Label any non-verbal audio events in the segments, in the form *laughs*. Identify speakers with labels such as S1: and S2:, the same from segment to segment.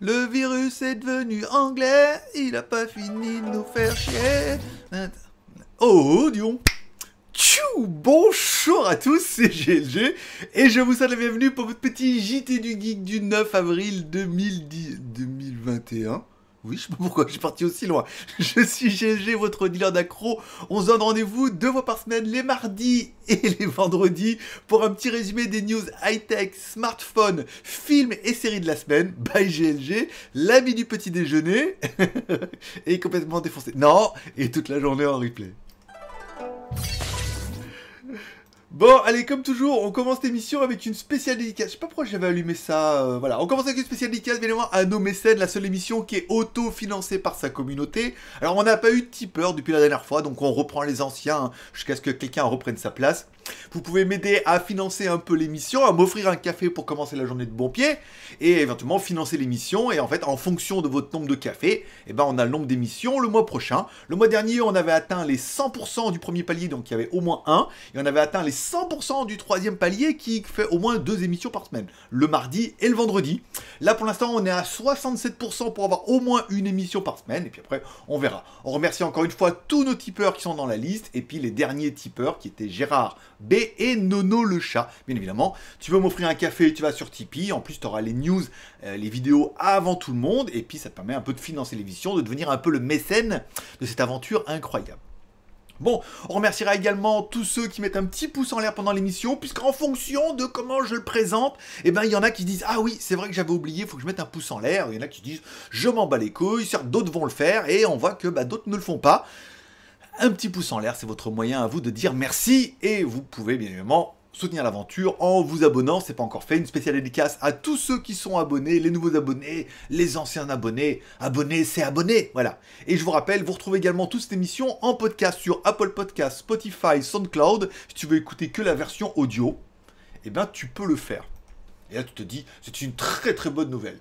S1: Le virus est devenu anglais, il a pas fini de nous faire chier. Oh, Dion Tchou Bonjour à tous, c'est GLG et je vous souhaite la bienvenue pour votre petit JT du Geek du 9 avril 2021. Oui, je sais pas pourquoi je suis parti aussi loin. *laughs* Je suis GLG, votre dealer d'accro. On se donne rendez-vous deux fois par semaine, les mardis *laughs* et les vendredis, pour un petit résumé des news high-tech, smartphones, films et séries de la semaine. Bye GLG, l'ami du petit déjeuner, *laughs* est complètement défoncé. Non, et toute la journée en replay. Bon, allez, comme toujours, on commence l'émission avec une spéciale dédicace. Je sais pas pourquoi j'avais allumé ça. Euh, voilà, on commence avec une spéciale dédicace, bien évidemment, à nos mécènes, la seule émission qui est auto-financée par sa communauté. Alors, on n'a pas eu de tipeur depuis la dernière fois, donc on reprend les anciens hein, jusqu'à ce que quelqu'un reprenne sa place. Vous pouvez m'aider à financer un peu l'émission, à m'offrir un café pour commencer la journée de bon pied, et éventuellement financer l'émission. Et en fait, en fonction de votre nombre de cafés, eh ben, on a le nombre d'émissions le mois prochain. Le mois dernier, on avait atteint les 100% du premier palier, donc il y avait au moins un. Et on avait atteint les 100% du troisième palier qui fait au moins deux émissions par semaine, le mardi et le vendredi. Là, pour l'instant, on est à 67% pour avoir au moins une émission par semaine. Et puis après, on verra. On remercie encore une fois tous nos tipeurs qui sont dans la liste. Et puis les derniers tipeurs qui étaient Gérard, B et Nono le chat, bien évidemment. Tu veux m'offrir un café, tu vas sur Tipeee. En plus, tu auras les news, euh, les vidéos avant tout le monde. Et puis, ça te permet un peu de financer l'émission, de devenir un peu le mécène de cette aventure incroyable. Bon, on remerciera également tous ceux qui mettent un petit pouce en l'air pendant l'émission, puisqu'en fonction de comment je le présente, eh ben il y en a qui disent Ah oui, c'est vrai que j'avais oublié, il faut que je mette un pouce en l'air. Il y en a qui disent Je m'en bats les couilles, d'autres vont le faire, et on voit que bah, d'autres ne le font pas. Un petit pouce en l'air, c'est votre moyen à vous de dire merci et vous pouvez bien évidemment soutenir l'aventure en vous abonnant, c'est pas encore fait, une spéciale dédicace à tous ceux qui sont abonnés, les nouveaux abonnés, les anciens abonnés, abonnés c'est abonnés, voilà. Et je vous rappelle, vous retrouvez également toute cette émission en podcast sur Apple Podcast, Spotify, SoundCloud, si tu veux écouter que la version audio, eh ben tu peux le faire. Et là tu te dis, c'est une très très bonne nouvelle.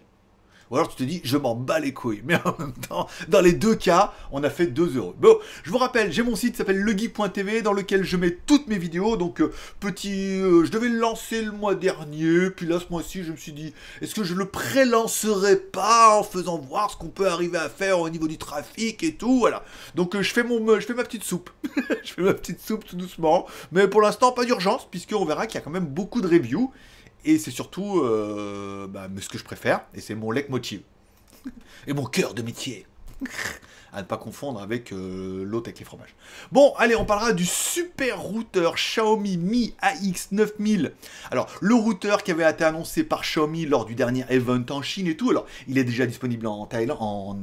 S1: Ou alors tu te dis, je m'en bats les couilles. Mais en même temps, dans les deux cas, on a fait 2 euros. Bon, je vous rappelle, j'ai mon site qui s'appelle legui.tv dans lequel je mets toutes mes vidéos. Donc, euh, petit, euh, je devais le lancer le mois dernier. Puis là, ce mois-ci, je me suis dit, est-ce que je le pré-lancerai pas en faisant voir ce qu'on peut arriver à faire au niveau du trafic et tout Voilà. Donc, euh, je, fais mon, je fais ma petite soupe. *laughs* je fais ma petite soupe tout doucement. Mais pour l'instant, pas d'urgence, puisqu'on verra qu'il y a quand même beaucoup de reviews et c'est surtout euh, bah, ce que je préfère, et c'est mon leitmotiv. Et mon cœur de métier à ne pas confondre avec euh, l'autre avec les fromages. Bon, allez, on parlera du super routeur Xiaomi Mi AX 9000. Alors, le routeur qui avait été annoncé par Xiaomi lors du dernier event en Chine et tout, alors, il est déjà disponible en Thaïlande,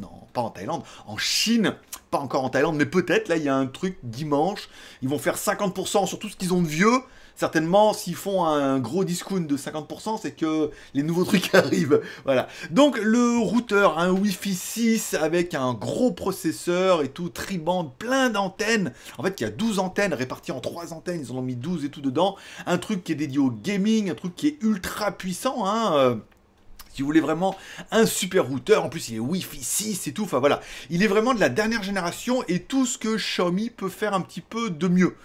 S1: en, pas en Thaïlande, en Chine, pas encore en Thaïlande, mais peut-être, là, il y a un truc dimanche, ils vont faire 50% sur tout ce qu'ils ont de vieux, certainement s'ils font un gros discount de 50% c'est que les nouveaux *laughs* trucs arrivent voilà donc le routeur un Wi-Fi 6 avec un gros processeur et tout, tribande, plein d'antennes. En fait, il y a 12 antennes réparties en 3 antennes, ils en ont mis 12 et tout dedans. Un truc qui est dédié au gaming, un truc qui est ultra puissant, hein, euh, si vous voulez vraiment un super routeur, en plus il est Wi-Fi 6 et tout, enfin voilà. Il est vraiment de la dernière génération et tout ce que Xiaomi peut faire un petit peu de mieux.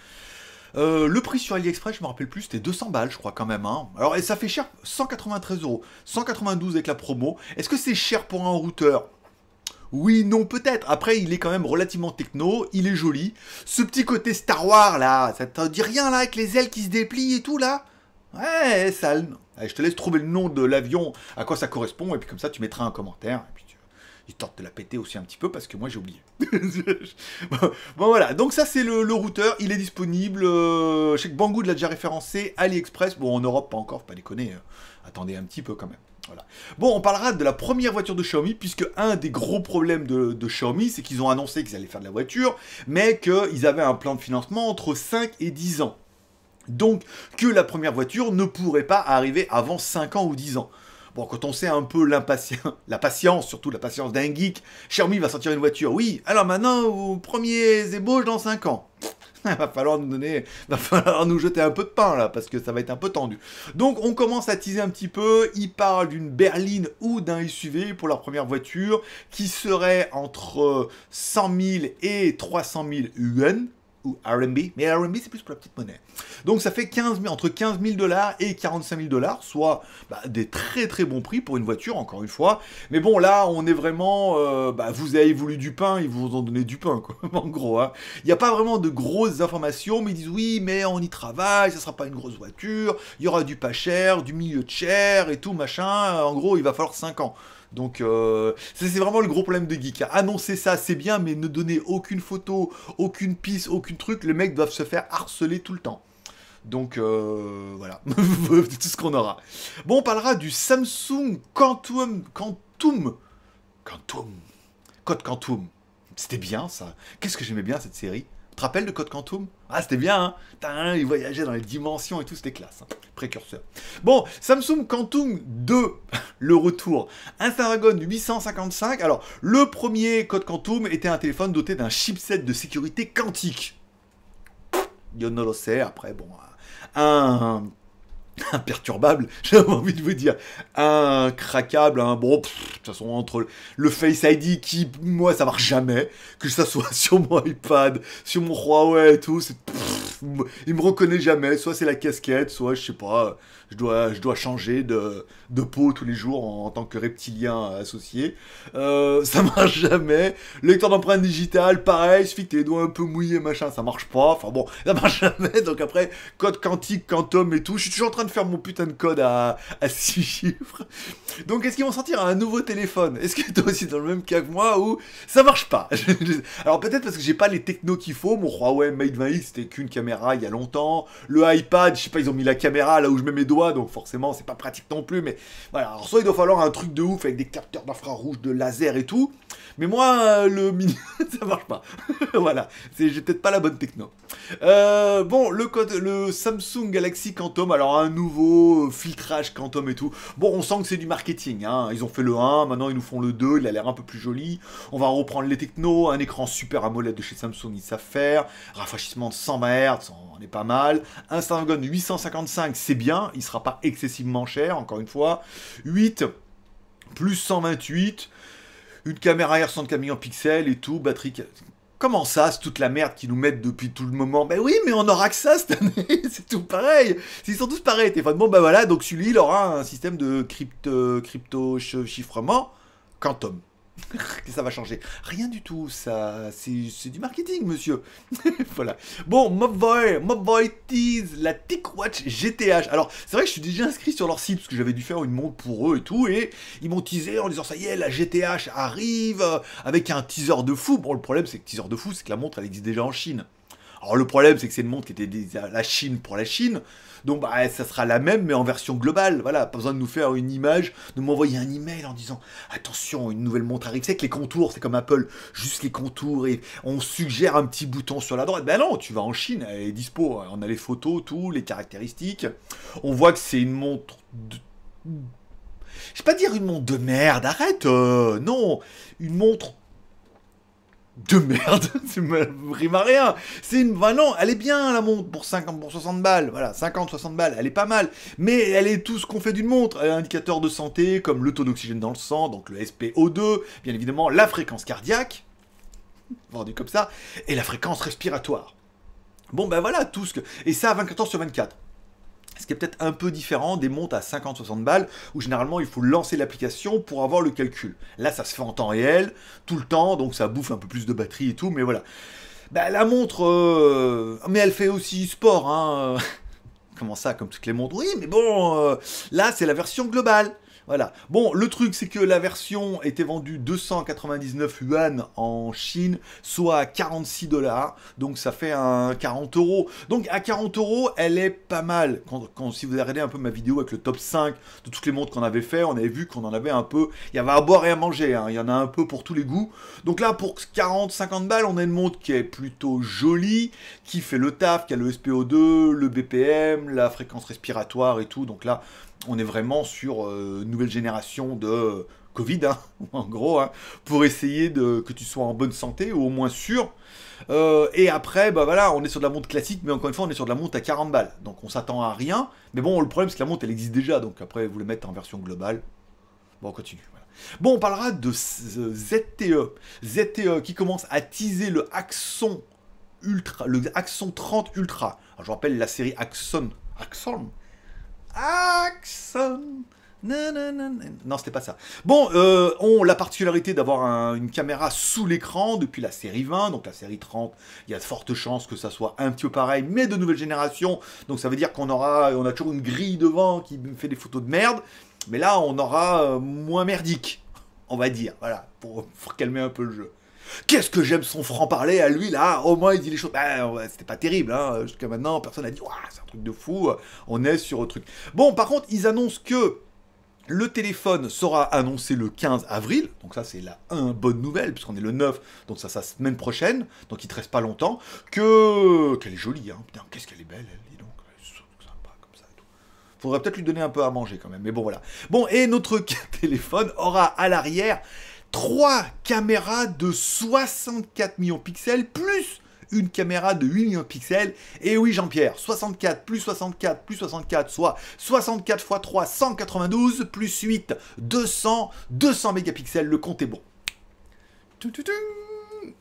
S1: Euh, le prix sur AliExpress, je me rappelle plus, c'était 200 balles, je crois quand même. Hein. Alors, et ça fait cher, 193 euros, 192 avec la promo. Est-ce que c'est cher pour un routeur oui, non, peut-être. Après, il est quand même relativement techno, il est joli. Ce petit côté Star Wars là, ça te dit rien là avec les ailes qui se déplient et tout là Ouais, ça. Allez, je te laisse trouver le nom de l'avion, à quoi ça correspond, et puis comme ça tu mettras un commentaire. Et puis tu... tente de la péter aussi un petit peu parce que moi j'ai oublié. *laughs* bon, voilà, donc ça c'est le, routeur, il est disponible. je sais que Banggood l'a déjà référencé, AliExpress, bon en Europe pas encore, faut pas déconner. Hein. attendez un petit peu quand même. Bon, on parlera de la première voiture de Xiaomi, puisque un des gros problèmes de, de Xiaomi, c'est qu'ils ont annoncé qu'ils allaient faire de la voiture, mais qu'ils avaient un plan de financement entre 5 et 10 ans. Donc que la première voiture ne pourrait pas arriver avant 5 ans ou 10 ans. Bon, quand on sait un peu l'impatience, *laughs* la patience, surtout la patience d'un geek, Xiaomi va sortir une voiture, oui, alors maintenant, aux premiers ébauches dans 5 ans. *laughs* va falloir nous donner, va falloir nous jeter un peu de pain là, parce que ça va être un peu tendu. Donc on commence à teaser un petit peu, Il parle d'une berline ou d'un SUV pour leur première voiture, qui serait entre 100 000 et 300 000 yuan, RMB, RB, mais RB c'est plus pour la petite monnaie. Donc ça fait entre 15 000 dollars et 45 000 dollars, soit bah, des très très bons prix pour une voiture, encore une fois. Mais bon, là on est vraiment, euh, bah, vous avez voulu du pain, ils vous ont donné du pain, quoi, *laughs* en gros. Hein. Il n'y a pas vraiment de grosses informations, mais ils disent oui, mais on y travaille, ça sera pas une grosse voiture, il y aura du pas cher, du milieu de cher et tout machin. En gros, il va falloir 5 ans. Donc euh, c'est vraiment le gros problème de Geek. Annoncer ça, c'est bien, mais ne donner aucune photo, aucune piste, aucun truc, les mecs doivent se faire harceler tout le temps. Donc euh, voilà, *laughs* tout ce qu'on aura. Bon, on parlera du Samsung Quantum, Quantum, Quantum, Code Quantum. C'était bien ça. Qu'est-ce que j'aimais bien cette série te rappelles de Code Quantum Ah, c'était bien, hein Il voyageait dans les dimensions et tout, c'était classe. Hein. Précurseur. Bon, Samsung Quantum 2, *laughs* le retour. Un 855. Alors, le premier Code Quantum était un téléphone doté d'un chipset de sécurité quantique. yo no le sait, après, bon... Hein. Un *laughs* imperturbable, *laughs* j'avais envie de vous dire, craquable, hein, bon, de toute façon, entre le Face ID qui, moi, ça marche jamais, que ça soit *laughs* sur mon iPad, sur mon Huawei et tout, il me reconnaît jamais, soit c'est la casquette, soit, je sais pas, je dois, je dois changer de, de peau tous les jours en, tant que reptilien associé. Euh, ça *laughs* marche jamais. Lecteur d'empreintes digitales, pareil, il suffit que doigts un peu mouillés, machin, ça marche pas. Enfin bon, *laughs* ça marche jamais. Donc après, code quantique, quantum et tout, je suis toujours en train de faire mon putain de code à, à 6 *laughs* chiffres. Donc est-ce qu'ils vont sortir un nouveau téléphone Est-ce que toi aussi dans le même cas que moi ou ça marche pas Alors peut-être parce que j'ai pas les technos qu'il faut, mon Huawei Mate 20 c'était qu'une caméra il y a longtemps, le iPad, je sais pas, ils ont mis la caméra là où je mets mes doigts donc forcément, c'est pas pratique non plus, mais voilà. Alors, soit il doit falloir un truc de ouf avec des capteurs d'infrarouge, de laser et tout, mais moi, euh, le mini, *laughs* ça marche pas. *laughs* voilà, j'ai peut-être pas la bonne techno. Euh, bon, le code, le Samsung Galaxy Quantum, alors un nouveau euh, filtrage Quantum et tout. Bon, on sent que c'est du marketing. Hein. Ils ont fait le 1, maintenant ils nous font le 2, il a l'air un peu plus joli. On va reprendre les technos, un écran super AMOLED de chez Samsung, ils savent faire. Rafraîchissement de 120 Hz, on est pas mal. Un Snapdragon 855, c'est bien, il sera pas excessivement cher, encore une fois. 8 plus 128 une caméra arrière 64 millions pixels et tout, batterie... Comment ça, c'est toute la merde qu'ils nous mettent depuis tout le moment Ben oui, mais on aura que ça cette année, *laughs* c'est tout pareil. Ils sont tous pareils, Bon, ben voilà, donc celui-là, aura un système de crypto, euh, crypto chiffrement quantum. *laughs* que ça va changer. Rien du tout, ça, c'est du marketing, monsieur. *laughs* voilà. Bon, Mobvoi, Mobvoi Tease, la TicWatch GTH. Alors, c'est vrai que je suis déjà inscrit sur leur site, parce que j'avais dû faire une montre pour eux et tout, et ils m'ont teasé en disant, ça y est, la GTH arrive, avec un teaser de fou. Bon, le problème, c'est que teaser de fou, c'est que la montre, elle existe déjà en Chine. Alors le problème, c'est que c'est une montre qui était la Chine pour la Chine. Donc bah, ça sera la même, mais en version globale. Voilà, pas besoin de nous faire une image, de m'envoyer un email en disant attention, une nouvelle montre arrive. C'est les contours, c'est comme Apple, juste les contours et on suggère un petit bouton sur la droite. Ben non, tu vas en Chine, elle est dispo. On a les photos, tout, les caractéristiques. On voit que c'est une montre de je vais pas dire une montre de merde, arrête, euh, non, une montre de merde, c'est *laughs* à rien. C'est une, bah non, elle est bien la montre pour 50, pour 60 balles, voilà, 50, 60 balles, elle est pas mal, mais elle est tout ce qu'on fait d'une montre, un indicateur de santé comme le taux d'oxygène dans le sang, donc le SpO2, bien évidemment la fréquence cardiaque, *laughs* vendu comme ça, et la fréquence respiratoire. Bon ben voilà tout ce que et ça 24 heures sur 24. Ce qui est peut-être un peu différent des montres à 50-60 balles, où généralement il faut lancer l'application pour avoir le calcul. Là, ça se fait en temps réel, tout le temps, donc ça bouffe un peu plus de batterie et tout, mais voilà. Bah, la montre, euh, mais elle fait aussi sport, hein. *laughs* Comment ça, comme toutes les montres Oui, mais bon, euh, là, c'est la version globale. Voilà. Bon, le truc, c'est que la version était vendue 299 yuan en Chine, soit 46 dollars. Donc, ça fait un 40 euros. Donc, à 40 euros, elle est pas mal. Quand, si vous regardez un peu ma vidéo avec le top 5 de toutes les montres qu'on avait fait, on avait vu qu'on en avait un peu. Il y avait à boire et à manger. Hein. Il y en a un peu pour tous les goûts. Donc là, pour 40, 50 balles, on a une montre qui est plutôt jolie, qui fait le taf, qui a le SPO2, le BPM, la fréquence respiratoire et tout. Donc là, on est vraiment sur euh, nouvelle génération de euh, Covid, hein, *laughs* en gros, hein, pour essayer de, que tu sois en bonne santé ou au moins sûr. Euh, et après, bah voilà, on est sur de la montre classique, mais encore une fois, on est sur de la montre à 40 balles. Donc on s'attend à rien. Mais bon, le problème, c'est que la montre, elle existe déjà. Donc après, vous le mettez en version globale. Bon, on continue. Bon, on parlera de ZTE. ZTE qui commence à teaser le Axon Ultra, le Axon 30 Ultra. Je je rappelle la série Axon. Axon Axon. Non, c'était pas ça. Bon, euh, ont la particularité d'avoir une caméra sous l'écran depuis la série 20, donc la série 30, il y a de fortes chances que ça soit un petit peu pareil, mais de nouvelle génération, donc ça veut dire qu'on aura, on a toujours une grille devant qui fait des photos de merde, mais là on aura euh, moins merdique, on va dire, voilà, pour calmer un peu le jeu. Qu'est-ce que j'aime son franc-parler à lui, là Au moins, il dit les choses. Bah, c'était pas terrible, hein. Jusqu'à maintenant, personne n'a dit, c'est un truc de fou, on est sur un truc. Bon, par contre, ils annoncent que le téléphone sera annoncé le 15 avril, donc ça c'est la un bonne nouvelle, puisqu'on est le 9, donc ça, ça semaine prochaine, donc il te reste pas longtemps, que... qu'elle est jolie, hein, putain, qu'est-ce qu'elle est belle, elle, dit donc, elle est sympa, comme ça et tout. Faudrait peut-être lui donner un peu à manger quand même, mais bon voilà. Bon, et notre *laughs* téléphone aura à l'arrière 3 caméras de 64 millions de pixels, plus une caméra de 8 millions de pixels. Et oui, Jean-Pierre, 64 plus 64 plus 64, soit 64 x 3, 192, plus 8, 200, 200 mégapixels, le compte est bon.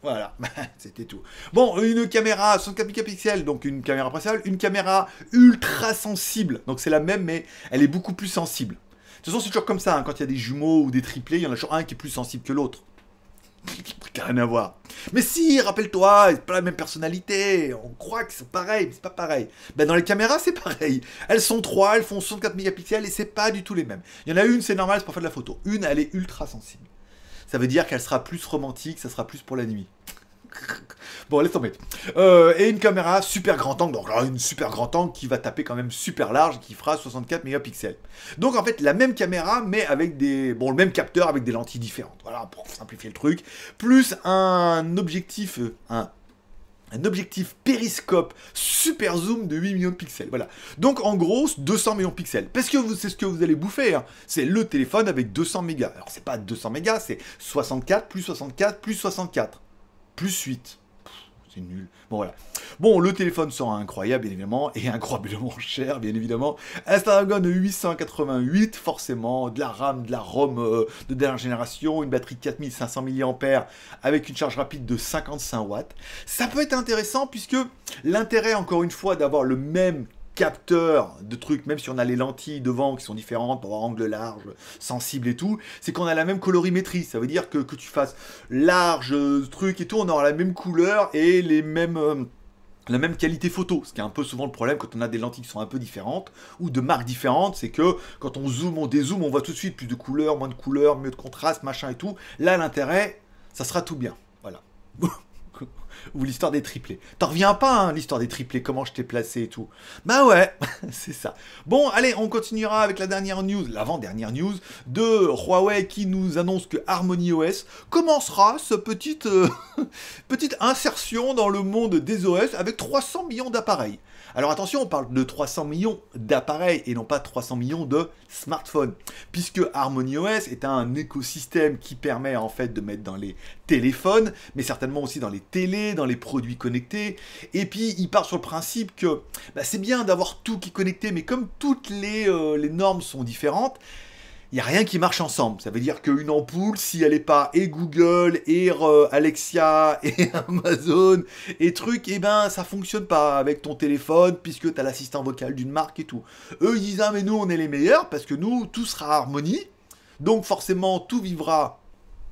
S1: Voilà, *laughs* c'était tout. Bon, une caméra 64 mégapixels, donc une caméra principale, une caméra ultra sensible. Donc c'est la même, mais elle est beaucoup plus sensible. De toute façon, c'est toujours comme ça. Hein. quand il y a des jumeaux ou des triplés, il y en a toujours un qui est plus sensible que l'autre. *laughs* Rien à voir. Mais si, rappelle-toi, c'est pas la même personnalité. On croit que c'est pareil, mais c'est pas pareil. Ben, dans les caméras, c'est pareil. Elles sont trois, elles font 64 mégapixels et c'est pas du tout les mêmes. Il y en a une, c'est normal, c'est pour faire de la photo. Une, elle est ultra sensible. Ça veut dire qu'elle sera plus romantique, ça sera plus pour la nuit. *laughs* Bon, laisse tomber. Euh, et une caméra super grand angle, donc une super grand angle qui va taper quand même super large, qui fera 64 mégapixels. Donc en fait, la même caméra, mais avec des... Bon, le même capteur avec des lentilles différentes. Voilà, pour simplifier le truc. Plus un objectif... Euh, un objectif périscope super zoom de 8 millions de pixels. Voilà. Donc en gros, 200 millions de pixels. Parce que c'est ce que vous allez bouffer. Hein. C'est le téléphone avec 200 mégas. Alors c'est pas 200 mégas, c'est 64 plus 64 plus 64. Plus 8. C'est nul. Bon, voilà. Bon, le téléphone sera incroyable, bien évidemment, et incroyablement *laughs* cher, bien évidemment. Un de 888, forcément, de la RAM, de la ROM euh, de dernière génération, une batterie de 4500 mAh avec une charge rapide de 55 watts. Ça peut être intéressant puisque l'intérêt, encore une fois, d'avoir le même capteur de trucs, même si on a les lentilles devant qui sont différentes pour avoir angle large, sensible et tout, c'est qu'on a la même colorimétrie. Ça veut dire que, que tu fasses large, euh, truc et tout, on aura la même couleur et les mêmes... Euh, la même qualité photo, ce qui est un peu souvent le problème quand on a des lentilles qui sont un peu différentes ou de marques différentes, c'est que quand on zoome, on dézoome, on voit tout de suite plus de couleurs, moins de couleurs, mieux de contraste, machin et tout. Là, l'intérêt, ça sera tout bien. Voilà. *laughs* ou l'histoire des triplés. T'en reviens pas, hein, l'histoire des triplés, comment je t'ai placé et tout. Bah ouais, *laughs* c'est ça. Bon, allez, on continuera avec la dernière news, l'avant-dernière news, de Huawei qui nous annonce que Harmony OS commencera ce petite, euh, *laughs* petite insertion dans le monde des OS avec 300 millions d'appareils. Alors attention, on parle de 300 millions d'appareils et non pas 300 millions de smartphones, puisque HarmonyOS est un écosystème qui permet en fait de mettre dans les téléphones, mais certainement aussi dans les télés, dans les produits connectés. Et puis il part sur le principe que bah, c'est bien d'avoir tout qui est connecté, mais comme toutes les euh, normes sont différentes, il n'y a rien qui marche ensemble. Ça veut dire qu'une ampoule, si elle n'est pas et Google, et euh, Alexia, *laughs* et Amazon, et truc, et eh ben ça fonctionne pas avec ton téléphone, puisque tu as l'assistant vocal d'une marque et tout. Eux, ils disent, ah mais nous, on est les meilleurs, parce que nous, tout sera harmonie. Donc forcément, tout vivra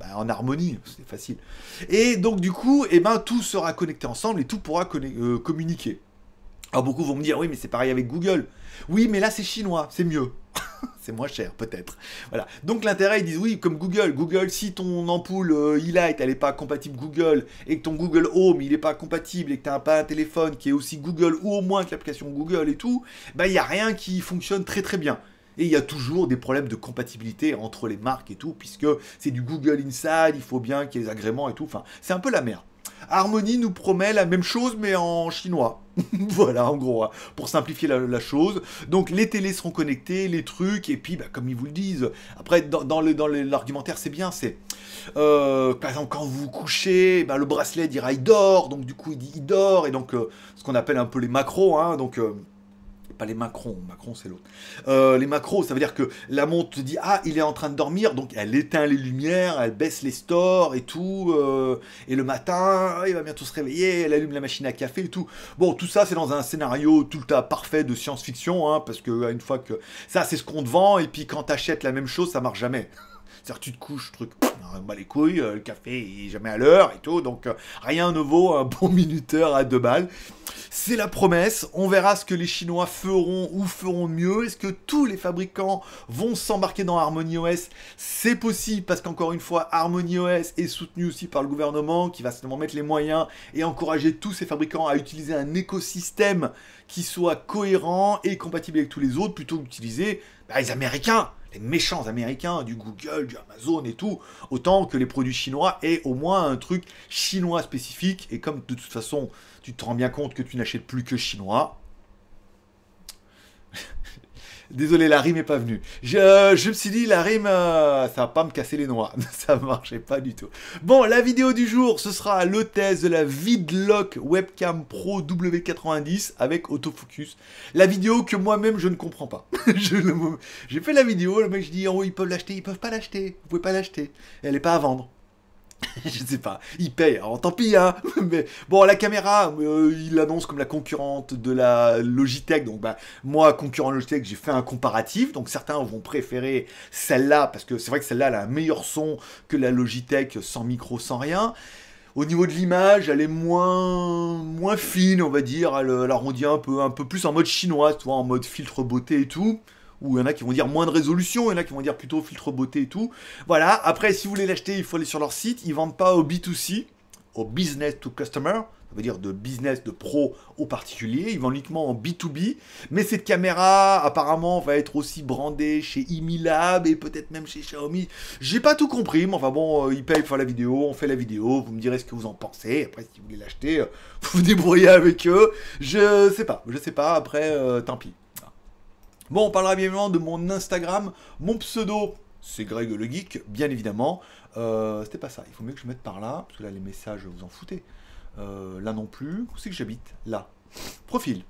S1: bah, en harmonie, c'est facile. Et donc du coup, et eh ben, tout sera connecté ensemble et tout pourra euh, communiquer. Alors beaucoup vont me dire, oui, mais c'est pareil avec Google. Oui, mais là, c'est chinois, c'est mieux. *laughs* c'est moins cher peut-être. Voilà. Donc l'intérêt, ils disent oui, comme Google, Google, si ton ampoule euh, e-light, elle n'est pas compatible Google, et que ton Google Home, il n'est pas compatible, et que tu n'as pas un téléphone qui est aussi Google, ou au moins que l'application Google et tout, bah il n'y a rien qui fonctionne très très bien. Et il y a toujours des problèmes de compatibilité entre les marques et tout, puisque c'est du Google Inside, il faut bien qu'il y ait les agréments et tout. Enfin, c'est un peu la merde. Harmony nous promet la même chose mais en chinois. *laughs* voilà, en gros, hein, pour simplifier la, chose. Donc les télés seront connectées, les trucs, et puis bah, comme ils vous le disent, après dans, dans l'argumentaire c'est bien, c'est euh, par exemple quand vous vous couchez, bah, le bracelet dira il dort, donc du coup il dort, et donc euh, ce qu'on appelle un peu les macros, hein, donc... Euh, pas les Macron, Macron c'est l'autre. Euh, les macros, ça veut dire que la montre dit ah il est en train de dormir, donc elle éteint les lumières, elle baisse les stores et tout, euh, et le matin ah, il va bientôt se réveiller, elle allume la machine à café et tout. Bon tout ça c'est dans un scénario tout le temps parfait de science-fiction, hein, parce que une fois que ça c'est ce qu'on te vend et puis quand t'achètes la même chose ça marche jamais cest de dire tu te couches, truc, les couilles, euh, le café est jamais à l'heure et tout, donc euh, rien ne vaut un bon *laughs* minuteur à deux balles. C'est la promesse, on verra ce que les Chinois feront ou feront mieux. Est-ce que tous les fabricants vont s'embarquer dans Harmony OS C'est possible parce qu'encore une fois, Harmony OS est soutenu aussi par le gouvernement qui va seulement mettre les moyens et encourager tous ces fabricants à utiliser un écosystème qui soit cohérent et compatible avec tous les autres plutôt qu'utiliser bah, les Américains méchants américains du Google, du Amazon et tout, autant que les produits chinois aient au moins un truc chinois spécifique. Et comme de toute façon, tu te rends bien compte que tu n'achètes plus que chinois, Désolé, la rime est pas venue. Je, euh, me suis dit, la rime, euh, ça va pas me casser les noix. *laughs* ça marchait pas du tout. Bon, la vidéo du jour, ce sera le de la Vidlock Webcam Pro W90 avec autofocus. La vidéo que moi-même, je ne comprends pas. *laughs* J'ai fait la vidéo, le mec, je dis, oh, ils peuvent l'acheter, ils peuvent pas l'acheter. Vous pouvez pas l'acheter. Elle est pas à vendre. *laughs* je sais pas, il paye, En tant pis, hein, *laughs* mais bon, la caméra, euh, il l'annonce comme la concurrente de la Logitech, donc bah, moi, concurrent Logitech, j'ai fait un comparatif, donc certains vont préférer celle-là, parce que c'est vrai que celle-là, a un meilleur son que la Logitech sans micro, sans rien, au niveau de l'image, elle est moins, moins fine, on va dire, elle, arrondit un peu, un peu plus en mode chinois, tu vois, en mode filtre beauté et tout, ou il y en a qui vont dire moins de résolution, il y en a qui vont dire plutôt filtre beauté et tout. Voilà, après si vous voulez l'acheter, il faut aller sur leur site, ils vendent pas au B2C, au business to customer, ça veut dire de business de pro au particulier, ils vendent uniquement en B2B, mais cette caméra apparemment va être aussi brandée chez Imilab et peut-être même chez Xiaomi. J'ai pas tout compris, mais enfin bon, euh, ils payent pour faire la vidéo, on fait la vidéo, vous me direz ce que vous en pensez, après si vous voulez l'acheter, euh, *laughs* vous vous débrouillez avec eux. Je sais pas, je sais pas, après euh, tant pis. Bon, on parlera bien évidemment de mon Instagram, mon pseudo, c'est Greg le Geek, bien évidemment. Euh, c'était pas ça, il faut mieux que je mette par là, parce que là les messages, vous en foutez. Euh, là non plus, où c'est que j'habite Là. Profil.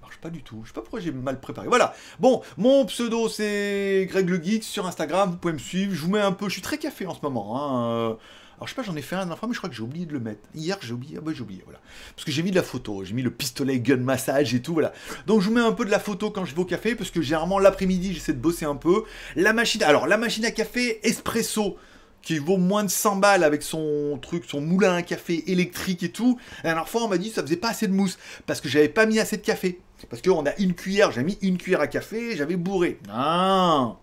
S1: Marche pas du tout, je sais pas pourquoi j'ai mal préparé. Voilà, bon, mon pseudo c'est Greg le Geek sur Instagram, vous pouvez me suivre, je vous mets un peu, je suis très café en ce moment. Hein, euh, alors je sais pas, j'en ai fait un la fois, mais je crois que j'ai oublié de le mettre. Hier, j'ai oublié, ah bah j'ai oublié, voilà. Parce que j'ai mis de la photo, j'ai mis le pistolet gun massage et tout, voilà. Donc je vous mets un peu de la photo quand je vais au café, parce que généralement l'après-midi, j'essaie de bosser un peu. La machine, alors la machine à café espresso qui vaut moins de 100 balles avec son truc, son moulin à café électrique et tout. La dernière fois, on m'a dit que ça faisait pas assez de mousse parce que j'avais pas mis assez de café. Parce qu'on a une cuillère, j'ai mis une cuillère à café, j'avais bourré. Non,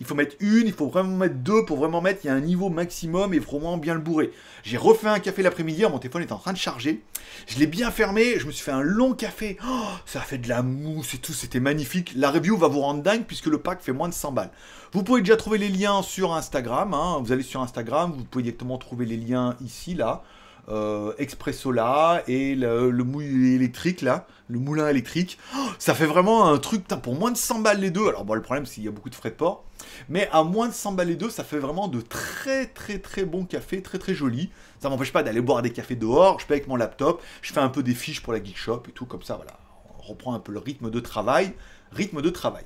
S1: il faut mettre une, il faut vraiment mettre deux pour vraiment mettre, il y a un niveau maximum et vraiment bien le bourrer. J'ai refait un café l'après-midi, hein, mon téléphone est en train de charger. Je l'ai bien fermé, je me suis fait un long café. Oh, ça a fait de la mousse et tout, c'était magnifique. La review va vous rendre dingue puisque le pack fait moins de 100 balles. Vous pouvez déjà trouver les liens sur Instagram. Hein. Vous allez sur Instagram, vous pouvez directement trouver les liens ici, là. Euh, expresso là et le, le électrique là, le moulin électrique. Oh, ça fait vraiment un truc pour moins de 100 balles les deux. Alors bon, le problème c'est qu'il y a beaucoup de frais de port, mais à moins de 100 balles les deux, ça fait vraiment de très très très bons cafés, très très jolis. Ça m'empêche pas d'aller boire des cafés dehors. Je paye avec mon laptop, je fais un peu des fiches pour la geek shop et tout comme ça. Voilà, on reprend un peu le rythme de travail, rythme de travail.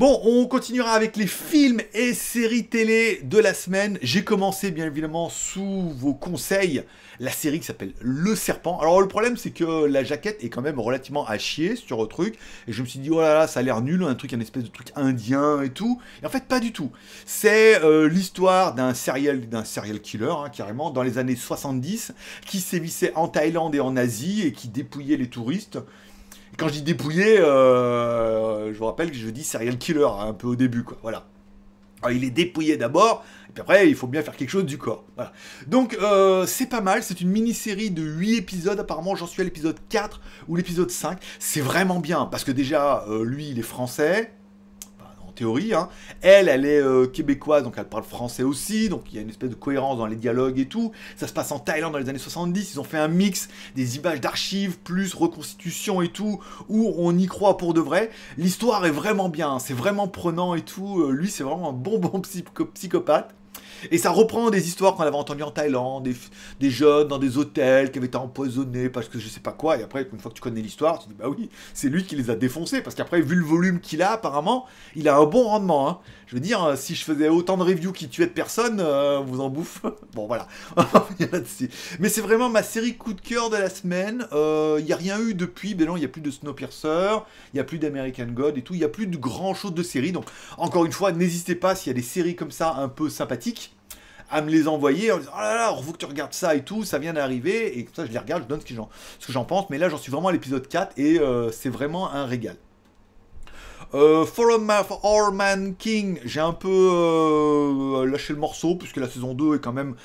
S1: Bon, on continuera avec les films et séries télé de la semaine. J'ai commencé bien évidemment sous vos conseils la série qui s'appelle Le Serpent. Alors le problème c'est que la jaquette est quand même relativement à chier sur le truc. Et je me suis dit oh là là ça a l'air nul, un truc, un espèce de truc indien et tout. Et en fait pas du tout. C'est euh, l'histoire d'un serial, d'un killer hein, carrément dans les années 70 qui sévissait en Thaïlande et en Asie et qui dépouillait les touristes quand je dis dépouillé, euh, je vous rappelle que je dis serial killer, hein, un peu au début, quoi, voilà. il est dépouillé d'abord, et puis après, il faut bien faire quelque chose du corps. Donc, euh, c'est pas mal. C'est une mini-série de 8 épisodes. Apparemment, j'en suis à l'épisode 4 ou l'épisode 5. C'est vraiment bien, parce que déjà, euh, lui, il est français. Hein. Elle, elle est euh, québécoise, donc elle parle français aussi, donc il y a une espèce de cohérence dans les dialogues et tout. Ça se passe en Thaïlande dans les années 70, ils ont fait un mix des images d'archives plus reconstitution et tout, où on y croit pour de vrai. L'histoire est vraiment bien, hein, c'est vraiment prenant et tout. Euh, lui, c'est vraiment un bon bon psychopathe. Et ça reprend des histoires qu'on avait entendues en Thaïlande, des, jeunes dans des hôtels qui avaient été empoisonnés parce que je sais pas quoi. Et après, une fois que tu connais l'histoire, tu dis bah oui, c'est lui qui les a défoncés. Parce qu'après, vu le volume qu'il a, apparemment, il a un bon rendement. Hein. Je veux dire, euh, si je faisais autant de reviews qui tuaient de personnes, euh, vous en bouffe. *laughs* bon, voilà. *laughs* Mais c'est vraiment ma série coup de cœur de la semaine. Euh, il n'y a rien eu depuis. Ben non, il n'y a plus de Snowpiercer, il n'y a plus d'American God et tout. Il n'y a plus de grand chose de série. Donc, encore une fois, n'hésitez pas s'il y a des séries comme ça un peu sympathiques à me les envoyer en disant Oh là là, on que tu regardes ça et tout, ça vient d'arriver. Et comme ça, je les regarde, je donne ce que j'en pense. Mais là, j'en suis vraiment à l'épisode 4 et euh, c'est vraiment un régal. Euh, Forum for Man King, j'ai un peu euh, lâché le morceau puisque la saison 2 est quand même.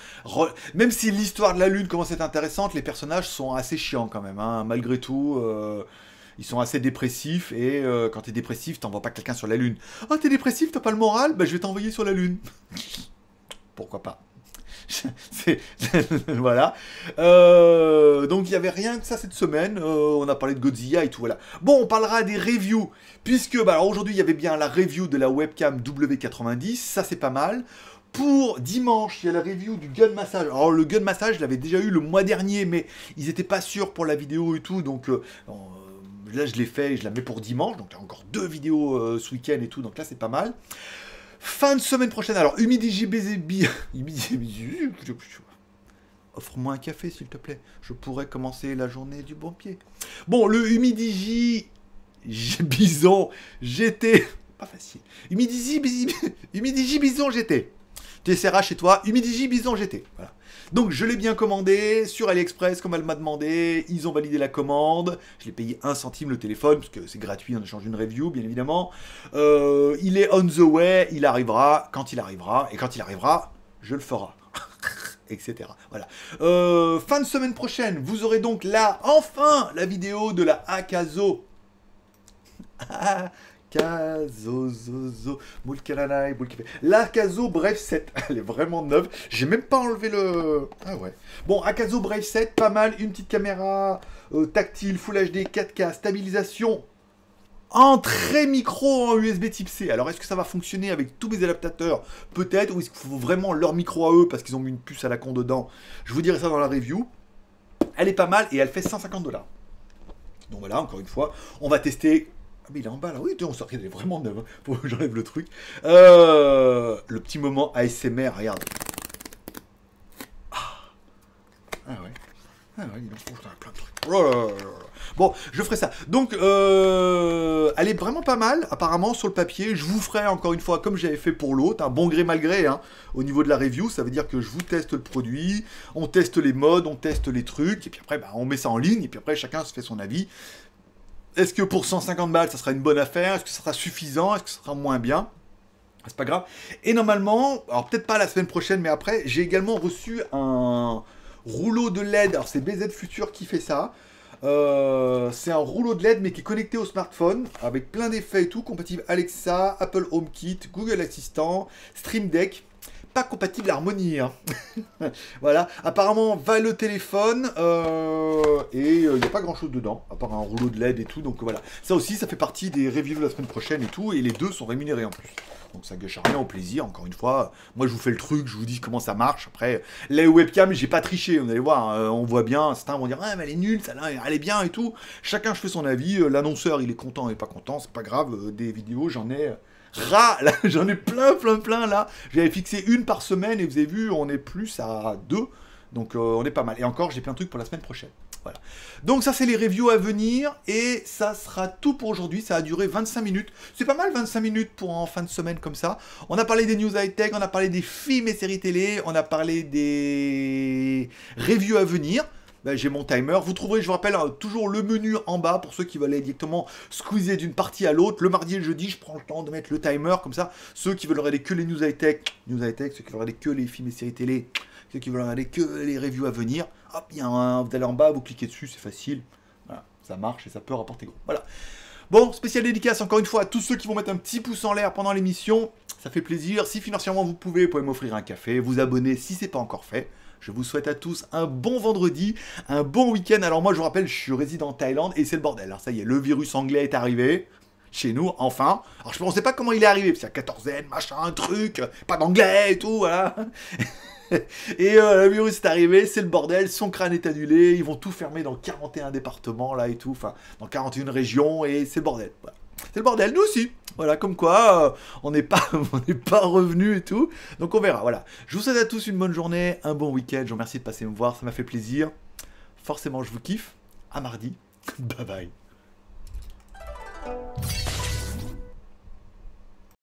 S1: Même si l'histoire de la Lune commence à être intéressante, les personnages sont assez chiants quand même, hein. malgré tout. Euh, ils sont assez dépressifs et quand t'es dépressif, t'envoies pas quelqu'un sur la Lune. Oh, t'es dépressif, t'as pas le moral Bah, je vais t'envoyer sur la Lune. *laughs* pourquoi pas *laughs* *laughs* voilà. Euh, donc il n'y avait rien que ça cette semaine. Euh, on a parlé de Godzilla et tout voilà. Bon, on parlera des reviews puisque bah, aujourd'hui il y avait bien la review de la webcam W90. Ça c'est pas mal. Pour dimanche, il y a la review du gun massage. Alors le gun massage, je l'avais déjà eu le mois dernier, mais ils n'étaient pas sûrs pour la vidéo et tout, donc. Euh, là je l'ai fait et je la mets pour dimanche, donc a encore deux vidéos ce week-end et tout, donc là c'est pas mal. Fin de semaine prochaine. Alors, BZB. *laughs* Offre-moi un café, s'il te plaît. Je pourrais commencer la journée du bon pied. Bon, le Humidigi... Bison GT... Pas facile. Humidigi Bison GT. Tessera chez toi, Humidigi Bison GT. Donc je l'ai bien commandé sur AliExpress comme elle m'a demandé, ils ont validé la commande, je l'ai payé un centime le téléphone, parce que c'est gratuit en échange une review bien évidemment. Euh, il est on the way, il arrivera quand il arrivera, et quand il arrivera, je le ferai. *laughs* etc. Voilà. Euh, fin de semaine prochaine, vous aurez donc là, enfin, la vidéo de la Akazo. *laughs* La Caso L'Akazo 7, elle est vraiment neuve. J'ai même pas enlevé le... Ah ouais. Bon, Akazo Brave 7, pas mal. Une petite caméra euh, tactile, Full HD, 4K, stabilisation. Entrée micro en USB type C. Alors est-ce que ça va fonctionner avec tous mes adaptateurs Peut-être. Ou est-ce qu'il faut vraiment leur micro à eux parce qu'ils ont mis une puce à la con dedans Je vous dirai ça dans la review. Elle est pas mal et elle fait 150 dollars. Donc voilà, encore une fois, on va tester ah mais il est en bas là, oui, on est vraiment neuf hein. Pour que j'enlève le truc. Euh, le petit moment ASMR, regarde. Ah. ah, ouais. Ah ouais, il en plein de trucs. Oh bon, je ferai ça. Donc, euh, elle est vraiment pas mal, apparemment, sur le papier. Je vous ferai, encore une fois, comme j'avais fait pour l'autre, un bon gré malgré gré, hein, au niveau de la review. Ça veut dire que je vous teste le produit, on teste les modes, on teste les trucs, et puis après, bah, on met ça en ligne, et puis après, chacun se fait son avis. Est-ce que pour 150 balles, ça sera une bonne affaire Est-ce que ça sera suffisant Est-ce que ça sera moins bien C'est pas grave. Et normalement, alors peut-être pas la semaine prochaine, mais après, j'ai également reçu un rouleau de LED. Alors c'est BZ Future qui fait ça. Euh, c'est un rouleau de LED mais qui est connecté au smartphone avec plein d'effets et tout, compatible Alexa, Apple HomeKit, Google Assistant, Stream Deck compatible Harmonie. Hein. *laughs* voilà, apparemment, va le téléphone, euh, et il euh, a pas grand-chose dedans, à part un rouleau de LED et tout, donc voilà. Ça aussi, ça fait partie des reviews de la semaine prochaine et tout, et les deux sont rémunérés en plus. Donc ça gâche rien au plaisir, encore une fois. Moi, je vous fais le truc, je vous dis comment ça marche. Après, les webcams, j'ai pas triché, vous allez voir, euh, on voit bien. Certains vont dire, ah, mais elle est nulle, ça là elle est bien et tout. Chacun, je fais son avis. L'annonceur, il est content et pas content, c'est pas grave. des vidéos, j'en ai Là, *laughs* J'en ai plein, plein, plein là. J'avais fixé une par semaine et vous avez vu, on est plus à deux. Donc euh, on est pas mal. Et encore, j'ai plein de trucs pour la semaine prochaine. Voilà. Donc ça c'est les reviews à venir et ça sera tout pour aujourd'hui. Ça a duré 25 minutes. C'est pas mal 25 minutes pour en fin de semaine comme ça. On a parlé des news high-tech, on a parlé des films et séries télé, on a parlé des reviews à venir. Bah, j'ai mon timer. Vous trouverez, je vous rappelle, hein, toujours le menu en bas pour ceux qui veulent aller directement squeezer d'une partie à l'autre. Le mardi et le jeudi, je prends le temps de mettre le timer comme ça. Ceux qui veulent regarder que les news high tech, news high tech, ceux qui veulent regarder que les films et séries télé, ceux qui veulent regarder que les reviews à venir, hop, il y a un, vous allez en bas, vous cliquez dessus, c'est facile. Voilà, ça marche et ça peut rapporter gros. Voilà. Bon, spécial dédicace encore une fois à tous ceux qui vont mettre un petit pouce en l'air pendant l'émission. Ça fait plaisir. Si financièrement vous pouvez, vous pouvez m'offrir un café, vous abonner si c'est pas encore fait. Je vous souhaite à tous un bon vendredi, un bon week-end. Alors moi, je vous rappelle, je suis résident en Thaïlande et c'est le bordel. Alors ça y est, le virus anglais est arrivé chez nous, enfin. Alors je ne sais pas comment il est arrivé, a 14N, machin, truc, pas d'anglais et tout, voilà. *laughs* et euh, le virus est arrivé, c'est le bordel, son crâne est annulé, ils vont tout fermer dans 41 départements là et tout, enfin dans 41 régions et c'est bordel. C'est le bordel, nous aussi. Voilà, comme quoi, euh, on n'est pas, *laughs* on pas revenu et tout. Donc on verra. Voilà. Je vous souhaite à tous une bonne journée, un bon week-end. Je vous remercie de passer me voir, ça m'a fait plaisir. Forcément, je vous kiffe. À mardi. *laughs* Bye bye.